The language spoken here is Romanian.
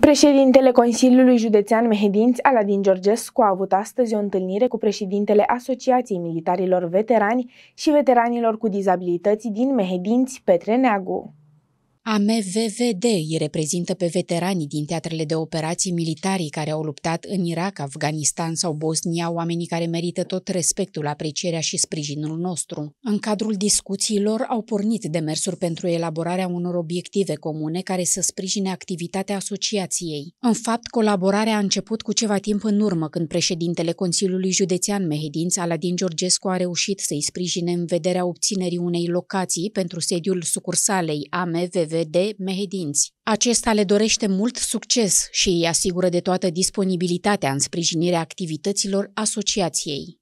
Președintele Consiliului Județean Mehedinți, Aladin Georgescu, a avut astăzi o întâlnire cu președintele Asociației Militarilor Veterani și Veteranilor cu Dizabilități din Mehedinți, Petre Neagu. AMVVD îi reprezintă pe veteranii din teatrele de operații militarii care au luptat în Irak, Afganistan sau Bosnia, oamenii care merită tot respectul, aprecierea și sprijinul nostru. În cadrul discuțiilor au pornit demersuri pentru elaborarea unor obiective comune care să sprijine activitatea asociației. În fapt, colaborarea a început cu ceva timp în urmă, când președintele Consiliului Județean Mehedinț, Aladin Georgescu, a reușit să-i sprijine în vederea obținerii unei locații pentru sediul sucursalei AMVVD de mehedinți. Acesta le dorește mult succes și îi asigură de toată disponibilitatea în sprijinirea activităților asociației.